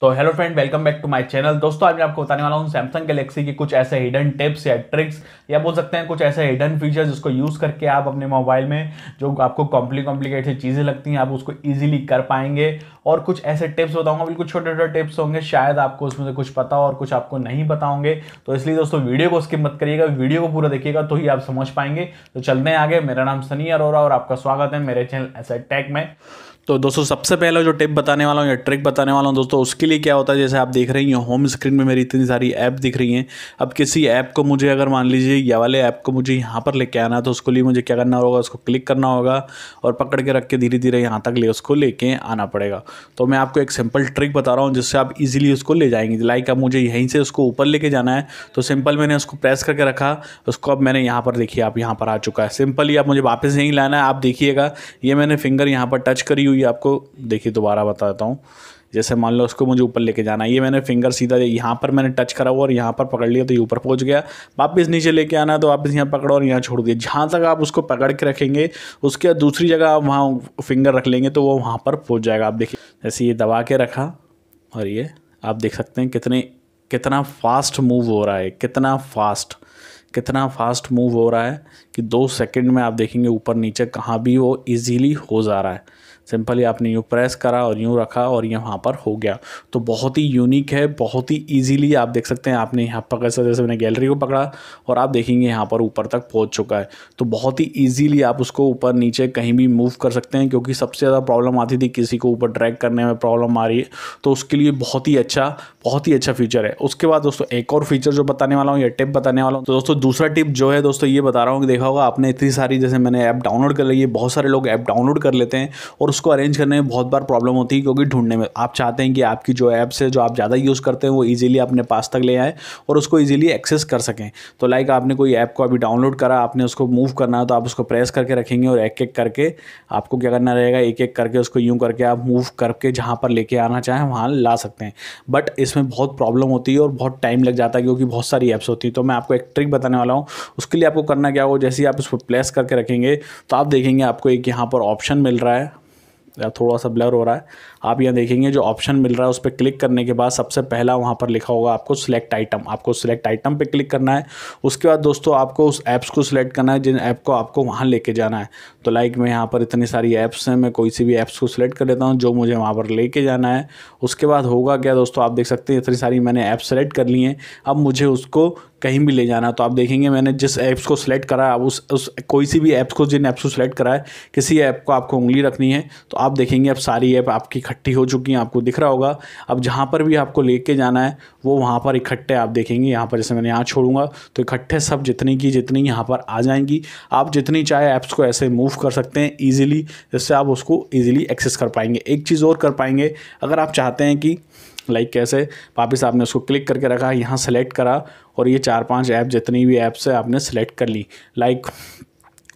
तो hello friend welcome back to my channel दोस्तों आज मैं आपको बताने वाला हूँ सैमसंग गैलेक्सी की कुछ ऐसे हिडन टिप्स या ट्रिक्स या बोल सकते हैं कुछ ऐसे हिडन फीचर्स जिसको यूज़ करके आप अपने मोबाइल में जो आपको कॉम्प्ली कॉम्प्लिकेट सी चीज़ें लगती हैं आप उसको ईजिली कर पाएंगे और कुछ ऐसे टिप्स बताऊंगा बिल्कुल छोटे छोटे टिप्स होंगे शायद आपको उसमें से कुछ पता हो और कुछ आपको नहीं पता होंगे तो इसलिए दोस्तों वीडियो को स्किप मत करिएगा वीडियो को पूरा देखिएगा तो ही आप समझ पाएंगे तो चलते हैं आगे मेरा नाम सनी अरोरा और आपका स्वागत है मेरे चैनल ऐसे टैक में तो दोस्तों सबसे पहले जो टिप बताने वाला हूँ या ट्रिक बताने वाला हूँ दोस्तों उसके लिए क्या होता है जैसे आप देख रही हैं होम स्क्रीन में मेरी इतनी सारी ऐप दिख रही हैं अब किसी ऐप को मुझे अगर मान लीजिए ये वाले ऐप को मुझे यहाँ पर लेके आना है तो उसको लिए मुझे क्या करना होगा उसको क्लिक करना होगा और पकड़ के रख के धीरे धीरे यहाँ तक ले उसको लेके आना पड़ेगा तो मैं आपको एक सिंपल ट्रिक बता रहा हूँ जिससे आप इजीली उसको ले जाएंगे लाइक अब मुझे यहीं से उसको ऊपर लेके जाना है तो सिंपल मैंने उसको प्रेस करके रखा उसको अब मैंने यहाँ पर देखिए आप यहाँ पर आ चुका है सिंपली आप मुझे वापस यहीं लाना है आप देखिएगा ये मैंने फिंगर यहाँ पर टच करी हुई भी आपको देखिए दोबारा बताता हूँ जैसे मान लो उसको मुझे ऊपर लेके जाना है ये मैंने फिंगर सीधा यहाँ पर मैंने टच करा हुआ और यहाँ पर पकड़ लिया तो ये ऊपर पहुँच गया वापस नीचे लेके आना है तो वापस यहाँ पकड़ो और यहाँ छोड़ दिया जहाँ तक आप उसको पकड़ के रखेंगे उसके बाद दूसरी जगह आप वहाँ फिंगर रख लेंगे तो वो वहाँ पर पहुँच जाएगा आप देखिए जैसे ये दबा के रखा और ये आप देख सकते हैं कितने कितना फास्ट मूव हो रहा है कितना फास्ट कितना फास्ट मूव हो रहा है कि दो सेकंड में आप देखेंगे ऊपर नीचे कहाँ भी वो इजीली हो जा रहा है सिंपली आपने यूँ प्रेस करा और यूँ रखा और ये वहाँ पर हो गया तो बहुत ही यूनिक है बहुत ही ईजीली आप देख सकते हैं आपने यहाँ पकड़ सकते जैसे मैंने गैलरी को पकड़ा और आप देखेंगे यहाँ पर ऊपर तक पहुँच चुका है तो बहुत ही ईजीली आप उसको ऊपर नीचे कहीं भी मूव कर सकते हैं क्योंकि सबसे ज़्यादा प्रॉब्लम आती थी किसी को ऊपर ड्रैग करने में प्रॉब्लम आ रही है तो उसके लिए बहुत ही अच्छा बहुत ही अच्छा फीचर है उसके बाद दोस्तों एक और फीचर जो बताने वाला हूँ या टिप बताने वाला हूँ तो दोस्तों दूसरा टिप जो है दोस्तों ये बता रहा हूँ कि देखा होगा आपने इतनी सारी जैसे मैंने ऐप डाउनलोड कर ली है बहुत सारे लोग ऐप डाउनलोड कर लेते हैं और उसको अरेंज करने में बहुत बार प्रॉब्लम होती है क्योंकि ढूंढने में आप चाहते हैं कि आपकी जो ऐप्स है जो आप ज़्यादा यूज़ करते हैं वो ईजिली अपने पास तक ले आए और उसको ईजिली एक्सेस कर सकें तो लाइक आपने कोई ऐप को अभी डाउनलोड करा आपने उसको मूव करना है तो आप उसको प्रेस करके रखेंगे और एक एक करके आपको क्या करना रहेगा एक एक करके उसको यूँ करके आप मूव करके जहाँ पर लेके आना चाहें वहाँ ला सकते हैं बट इसमें बहुत प्रॉब्लम होती है और बहुत टाइम लग जाता है क्योंकि बहुत सारी ऐप्स होती हैं तो मैं आपको एक ट्रिक बताने वाला हूँ उसके लिए आपको करना क्या हो जैसे ही आप उसको प्लेस करके रखेंगे तो आप देखेंगे आपको एक यहाँ पर ऑप्शन मिल रहा है या थोड़ा सा ब्लर हो रहा है आप यहाँ देखेंगे जो ऑप्शन मिल रहा है उस पर क्लिक करने के बाद सबसे पहला वहाँ पर लिखा होगा आपको सिलेक्ट आइटम आपको सिलेक्ट आइटम पे क्लिक करना है उसके बाद दोस्तों आपको उस ऐप्स को सिलेक्ट करना है जिन ऐप को आपको वहाँ लेके जाना है तो लाइक मैं यहाँ पर इतनी सारी ऐप्स हैं मैं कोई सी भी ऐप्स को सिलेक्ट कर लेता हूँ जो मुझे वहाँ पर लेके जाना है उसके बाद होगा क्या दोस्तों आप देख सकते हैं इतनी सारी मैंने ऐप सेलेक्ट कर ली हैं अब मुझे उसको कहीं भी ले जाना है तो आप देखेंगे मैंने जिस ऐप्स को सिलेक्ट करा है आप उस उस कोई सी भी ऐप्स को जिन ऐप्स को सिलेक्ट करा है किसी ऐप को आपको उंगली रखनी है तो आप देखेंगे अब सारी ऐप आपकी इकट्ठी हो चुकी हैं आपको दिख रहा होगा अब जहाँ पर भी आपको लेके जाना है वो वहाँ पर इकट्ठे आप देखेंगे यहाँ पर जैसे मैंने यहाँ छोड़ूंगा तो इकट्ठे सब जितनी की जितनी यहाँ पर आ जाएंगी आप जितनी चाहे ऐप्स को ऐसे मूव कर सकते हैं ईजिली जिससे आप उसको ईजिली एक्सेस कर पाएंगे एक चीज़ और कर पाएंगे अगर आप चाहते हैं कि लाइक कैसे वापस आपने उसको क्लिक करके रखा यहाँ सेलेक्ट करा और ये चार पांच ऐप जितनी भी ऐप्स है आपने सेलेक्ट कर ली लाइक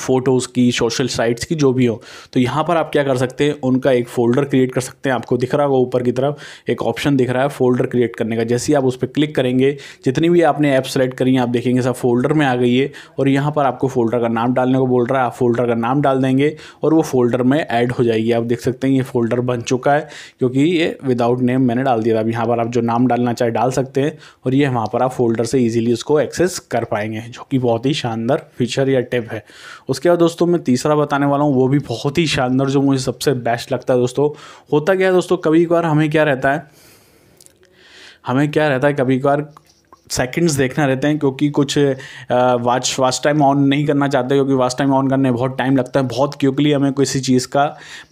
फ़ोटोज़ की सोशल साइट्स की जो भी हो तो यहाँ पर आप क्या कर सकते हैं उनका एक फ़ोल्डर क्रिएट कर सकते हैं आपको दिख रहा होगा ऊपर की तरफ एक ऑप्शन दिख रहा है फ़ोल्डर क्रिएट करने का जैसे ही आप उस पर क्लिक करेंगे जितनी भी आपने ऐप सेलेक्ट करी हैं आप देखेंगे सब फोल्डर में आ गई है और यहाँ पर आपको फ़ोल्डर का नाम डालने को बोल रहा है आप फोल्डर का नाम डाल देंगे और वो फ़ोल्डर में ऐड हो जाएगी आप देख सकते हैं ये फ़ोल्डर बन चुका है क्योंकि ये विदाउट नेम मैंने डाल दिया था अब यहाँ पर आप जो नाम डालना चाहे डाल सकते हैं और ये वहाँ पर आप फोल्डर से ईजिली उसको एक्सेस कर पाएंगे जो कि बहुत ही शानदार फीचर या टिप है उसके बाद दोस्तों मैं तीसरा बताने वाला हूँ वो भी बहुत ही शानदार जो मुझे सबसे बेस्ट लगता है दोस्तों होता क्या है दोस्तों कभी कभार हमें क्या रहता है हमें क्या रहता है कभी कभार सेकंड्स देखना रहते हैं क्योंकि कुछ वाच वाच टाइम ऑन नहीं करना चाहते क्योंकि वाच टाइम ऑन करने में बहुत टाइम लगता है बहुत क्योंकि हमें किसी चीज़ का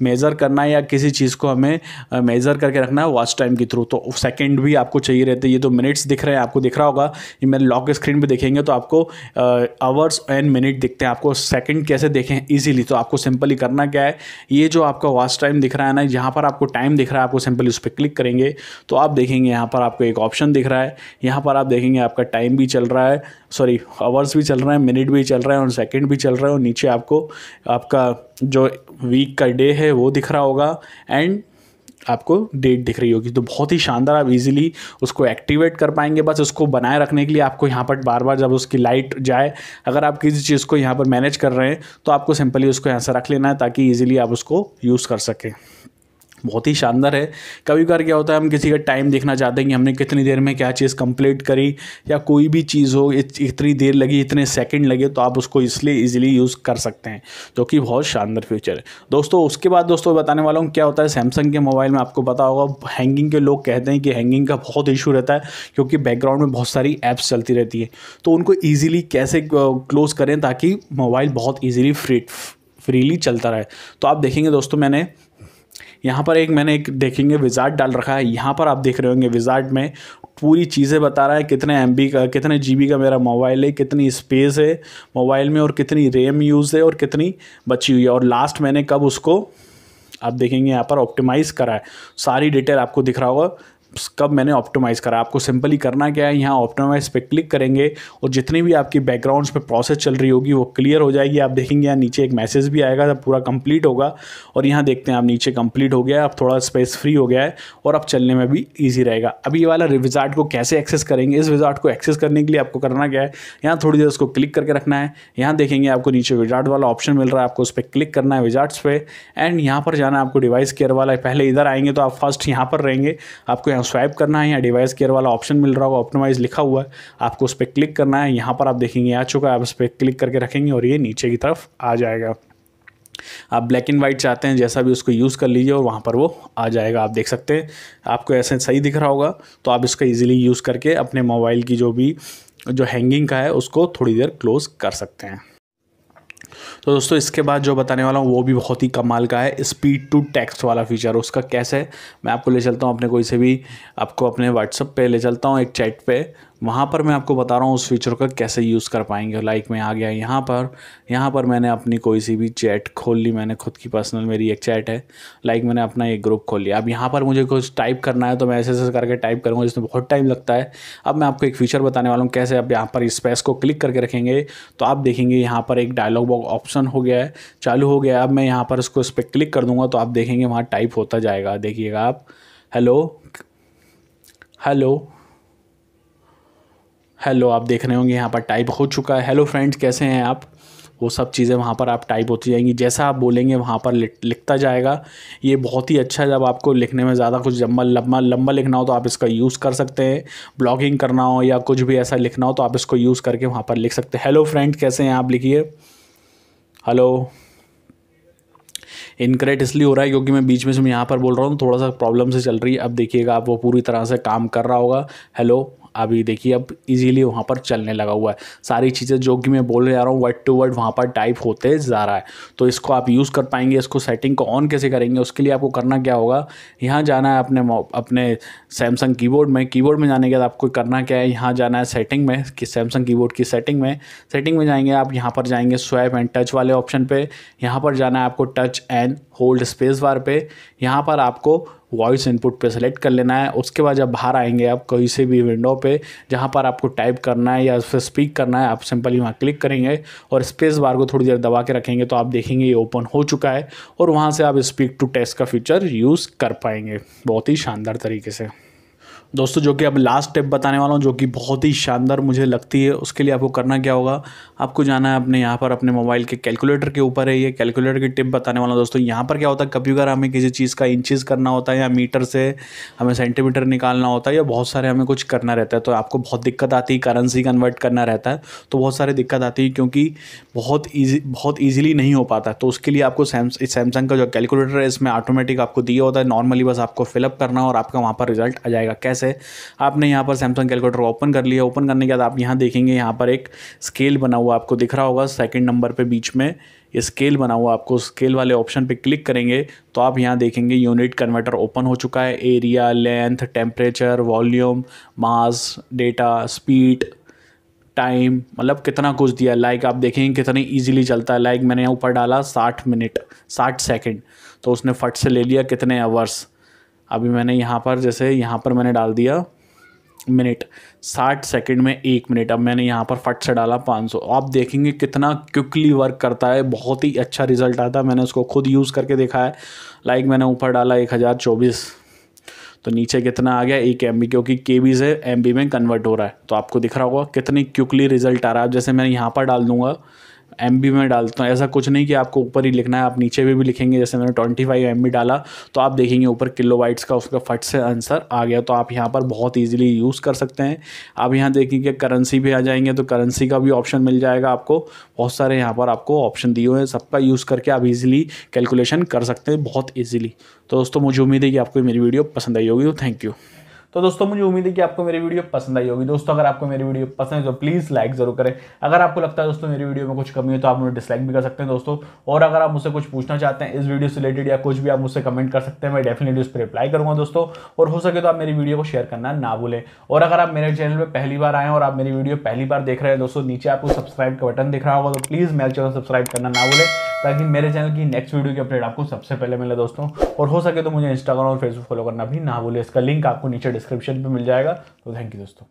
मेज़र करना है या किसी चीज़ को हमें मेज़र करके रखना है वाच टाइम के थ्रू तो सेकंड भी आपको चाहिए रहते ये तो मिनट्स दिख रहे हैं आपको दिख रहा होगा ये मेरे लॉक स्क्रीन पर देखेंगे तो आपको आवर्स एंड मिनट दिखते हैं आपको सेकेंड कैसे देखें ईजिली तो आपको सिंपली करना क्या है ये जो आपका वाच टाइम दिख रहा है ना यहाँ पर आपको टाइम दिख रहा है आपको सिंपली उस पर क्लिक करेंगे तो आप देखेंगे यहाँ पर आपको एक ऑप्शन दिख रहा है यहाँ पर आप देखेंगे देखेंगे आपका टाइम भी चल रहा है सॉरी आवर्स भी चल रहा है मिनट भी चल रहा है और सेकंड भी चल रहा है और नीचे आपको आपका जो वीक का डे है वो दिख रहा होगा एंड आपको डेट दिख रही होगी तो बहुत ही शानदार आप इजीली उसको एक्टिवेट कर पाएंगे बस उसको बनाए रखने के लिए आपको यहाँ पर बार बार जब उसकी लाइट जाए अगर आप किसी चीज़ को यहाँ पर मैनेज कर रहे हैं तो आपको सिंपली उसको यहाँ से रख लेना है ताकि ईजिली आप उसको यूज़ कर सकें बहुत ही शानदार है कभी कभार क्या होता है हम किसी का टाइम देखना चाहते हैं कि हमने कितनी देर में क्या चीज़ कंप्लीट करी या कोई भी चीज़ हो इतनी देर लगी इतने सेकंड लगे तो आप उसको इसलिए इजीली यूज़ कर सकते हैं जो कि बहुत शानदार फीचर है दोस्तों उसके बाद दोस्तों बताने वाला हूँ क्या होता है सैमसंग के मोबाइल में आपको पता होगा हैंगिंग के लोग कहते हैं कि हैंगिंग का बहुत इशू रहता है क्योंकि बैकग्राउंड में बहुत सारी ऐप्स चलती रहती है तो उनको ईजिली कैसे क्लोज़ करें ताकि मोबाइल बहुत ईजिली फ्री फ्रीली चलता रहे तो आप देखेंगे दोस्तों मैंने यहाँ पर एक मैंने एक देखेंगे विजार्ट डाल रखा है यहाँ पर आप देख रहे होंगे विजार्ट में पूरी चीज़ें बता रहा है कितने एम का कितने जी का मेरा मोबाइल है कितनी स्पेस है मोबाइल में और कितनी रैम यूज़ है और कितनी बची हुई है और लास्ट मैंने कब उसको आप देखेंगे यहाँ पर ऑप्टिमाइज़ करा है सारी डिटेल आपको दिख रहा होगा कब मैंने ऑप्टोमाइज़ करा आपको सिंपली करना क्या है यहाँ ऑप्टोमाइज़ पे क्लिक करेंगे और जितनी भी आपकी बैकग्राउंड्स पे प्रोसेस चल रही होगी वो क्लियर हो जाएगी आप देखेंगे यहाँ नीचे एक मैसेज भी आएगा तब पूरा कंप्लीट होगा और यहाँ देखते हैं आप नीचे कंप्लीट हो गया है अब थोड़ा स्पेस फ्री हो गया है और अब चलने में भी ईजी रहेगा अब ये वाला रिजार्ट को कैसे एक्सेस करेंगे इस रिजार्ट को एक्सेस करने के लिए आपको करना क्या है यहाँ थोड़ी देर उसको क्लिक करके रखना है यहाँ देखेंगे आपको नीचे विजार्ट वाला ऑप्शन मिल रहा है आपको उस पर क्लिक करना है विजार्ट्स पे एंड यहाँ पर जाना है आपको डिवाइस केयर वाला पहले इधर आएंगे तो आप फर्स्ट यहाँ पर रहेंगे आपको यहाँ स्वाइप करना है यहाँ डिवाइस केयर वाला ऑप्शन मिल रहा होगा ऑप्टिमाइज लिखा हुआ है आपको उस पर क्लिक करना है यहाँ पर आप देखेंगे आ चुका है आप उस पर क्लिक करके रखेंगे और ये नीचे की तरफ आ जाएगा आप ब्लैक एंड वाइट चाहते हैं जैसा भी उसको यूज़ कर लीजिए और वहाँ पर वो आ जाएगा आप देख सकते हैं आपको ऐसे सही दिख रहा होगा तो आप इसका ईजिली यूज़ करके अपने मोबाइल की जो भी जो हैंगिंग का है उसको थोड़ी देर क्लोज़ कर सकते हैं तो दोस्तों इसके बाद जो बताने वाला हूँ वो भी बहुत ही कमाल का है स्पीड टू टेक्स्ट वाला फीचर उसका कैसे है मैं आपको ले चलता हूँ अपने कोई से भी आपको अपने व्हाट्सअप पे ले चलता हूँ एक चैट पे वहाँ पर मैं आपको बता रहा हूँ उस फीचर का कैसे यूज़ कर पाएंगे लाइक मैं आ गया यहाँ पर यहाँ पर मैंने अपनी कोई सी भी चैट खोल ली मैंने खुद की पर्सनल मेरी एक चैट है लाइक मैंने अपना एक ग्रुप खोल लिया अब यहाँ पर मुझे कुछ टाइप करना है तो मैं ऐसे ऐसे करके टाइप करूँगा जिसमें बहुत टाइम लगता है अब मैं आपको एक फ़ीचर बताने वाला हूँ कैसे अब यहाँ पर स्पेस को क्लिक करके रखेंगे तो आप देखेंगे यहाँ पर एक डायलॉग बॉक्स ऑप्शन हो गया है चालू हो गया है अब मैं यहाँ पर उसको इस पर क्लिक कर दूंगा तो आप देखेंगे वहाँ टाइप होता जाएगा देखिएगा आप हेलो हेलो हेलो आप देख रहे होंगे यहाँ पर टाइप हो चुका है हेलो फ्रेंड्स कैसे हैं आप वो सब चीज़ें वहाँ पर आप टाइप होती जाएंगी जैसा आप बोलेंगे वहाँ पर लिखता जाएगा ये बहुत ही अच्छा है जब आपको लिखने में ज़्यादा कुछ लम्बा लम्बा लम्बा लिखना हो तो आप इसका यूज़ कर सकते हैं ब्लॉगिंग करना हो या कुछ भी ऐसा लिखना हो तो आप इसको यूज़ करके वहाँ पर लिख सकते हैं हेलो फ्रेंड कैसे हैं आप लिखिए हेलो इनक्रेट इसलिए हो रहा है क्योंकि मैं बीच में से मैं यहाँ पर बोल रहा हूँ थोड़ा सा प्रॉब्लम से चल रही है अब देखिएगा आप वो पूरी तरह से काम कर रहा होगा हेलो अभी देखिए अब इजीली वहाँ पर चलने लगा हुआ है सारी चीज़ें जो कि मैं बोल जा रहा हूँ वर्ड टू वर्ड वहाँ पर टाइप होते जा रहा है तो इसको आप यूज़ कर पाएंगे इसको सेटिंग को ऑन कैसे करेंगे उसके लिए आपको करना क्या होगा यहाँ जाना है अपने अपने सैमसंग की में की में जाने के बाद आपको करना क्या है यहाँ जाना है सेटिंग में कि सैमसंग की की सेटिंग में सेटिंग में जाएंगे आप यहाँ पर जाएंगे स्वैप एंड टच वाले ऑप्शन पर यहाँ पर जाना है आपको touch and hold space bar पे यहाँ पर आपको वॉइस इनपुट पे सेलेक्ट कर लेना है उसके बाद जब बाहर आएंगे आप कोई से भी विंडो पे जहाँ पर आपको टाइप करना है या फिर स्पीक करना है आप सिंपली वहाँ क्लिक करेंगे और स्पेस बार को थोड़ी देर दबा के रखेंगे तो आप देखेंगे ये ओपन हो चुका है और वहाँ से आप स्पीक टू टेस्ट का फीचर यूज़ कर पाएंगे बहुत ही शानदार तरीके से दोस्तों जो कि अब लास्ट स्टेप बताने वाला हूँ जो कि बहुत ही शानदार मुझे लगती है उसके लिए आपको करना क्या होगा आपको जाना है अपने यहाँ पर अपने मोबाइल के कैलकुलेटर के ऊपर है ये कैलकुलेटर की टिप बताने वाला हूँ दोस्तों यहाँ पर क्या होता है कभी अगर हमें किसी चीज़ का इंचज़ करना होता है या मीटर से हमें सेंटीमीटर निकालना होता है या बहुत सारे हमें कुछ करना रहता है तो आपको बहुत दिक्कत आती है करेंसी कन्वर्ट करना रहता है तो बहुत सारी दिक्कत आती है क्योंकि बहुत ईजी बहुत ईजिली नहीं हो पाता तो उसके लिए आपको सैमसंग का जो कैलकुलेटर है इसमें ऑटोमेटिक आपको दिया होता है नॉर्मली बस आपको फिलअप करना और आपका वहाँ पर रिजल्ट आ जाएगा कैसे कैसे आपने यहाँ पर सैमसंग कैलकुलेटर ओपन कर लिया ओपन करने के बाद आप यहाँ देखेंगे यहाँ पर एक स्केल बना हुआ आपको दिख रहा होगा सेकेंड नंबर पर बीच में स्केल बना हुआ आपको स्केल वाले ऑप्शन पे क्लिक करेंगे तो आप यहाँ देखेंगे यूनिट कन्वर्टर ओपन हो चुका है area length temperature volume mass data speed time मतलब कितना कुछ दिया लाइक आप देखेंगे कितने इजीली चलता है लाइक मैंने यहाँ ऊपर डाला साठ मिनट साठ सेकंड तो उसने फट से ले लिया कितने आवर्स अभी मैंने यहाँ पर जैसे यहाँ पर मैंने डाल दिया मिनट साठ सेकंड में एक मिनट अब मैंने यहाँ पर फट से डाला पाँच सौ आप देखेंगे कितना क्विकली वर्क करता है बहुत ही अच्छा रिजल्ट आता है मैंने उसको खुद यूज़ करके देखा है लाइक मैंने ऊपर डाला एक हज़ार चौबीस तो नीचे कितना आ गया एक एम क्योंकि के बी से एम में कन्वर्ट हो रहा है तो आपको दिख रहा होगा कितनी क्विकली रिजल्ट आ रहा है जैसे मैं यहाँ पर डाल दूँगा एम बी में डालता हूँ ऐसा कुछ नहीं कि आपको ऊपर ही लिखना है आप नीचे भी भी लिखेंगे जैसे मैंने ट्वेंटी फाइव एम बी डाला तो आप देखेंगे ऊपर किलो वाइट्स का उसका फट से आंसर आ गया तो आप यहाँ पर बहुत ईजिली यूज़ कर सकते हैं आप यहाँ देखेंगे करेंसी भी आ जाएंगे तो करेंसी का भी ऑप्शन मिल जाएगा आपको बहुत सारे यहाँ पर आपको ऑप्शन दिए हुए हैं सबका यूज़ करके आप ईजिली कैलकुलेशन कर सकते हैं बहुत ईजिली तो दोस्तों मुझे उम्मीद है कि आपको मेरी वीडियो पसंद आई होगी थैंक तो यू तो दोस्तों मुझे उम्मीद है कि आपको मेरी वीडियो पसंद आई होगी दोस्तों अगर आपको मेरी वीडियो पसंद है तो प्लीज़ लाइक जरूर करें अगर आपको लगता है दोस्तों मेरी वीडियो में कुछ कमी है तो आप मुझे डिसलाइक भी कर सकते हैं दोस्तों और अगर आप मुझसे कुछ पूछना चाहते हैं इस वीडियो से रिलेटेड या कुछ भी आप मुझसे कमेंट कर सकते हैं मैं डेफिनेटली उस पर रिप्लाई करूँगा दोस्तों और हो सके तो आप मेरी वीडियो को शेयर करना ना भूलें और अगर आप मेरे चैनल पर पहली बार आए और आप मेरी वीडियो पहली बार देख रहे हैं दोस्तों नीचे आपको सब्सक्राइब का बटन दिख रहा होगा तो प्लीज़ मेरे चैनल सब्सक्राइब करना ना भूलें ताकि मेरे चैनल की नेक्स्ट वीडियो की अपडेट आपको सबसे पहले मिले दोस्तों और हो सके तो मुझे इंस्टाग्राम और फेसबुक फॉलो करना भी ना भूलिए इसका लिंक आपको नीचे डिस्क्रिप्शन पर मिल जाएगा तो थैंक यू दोस्तों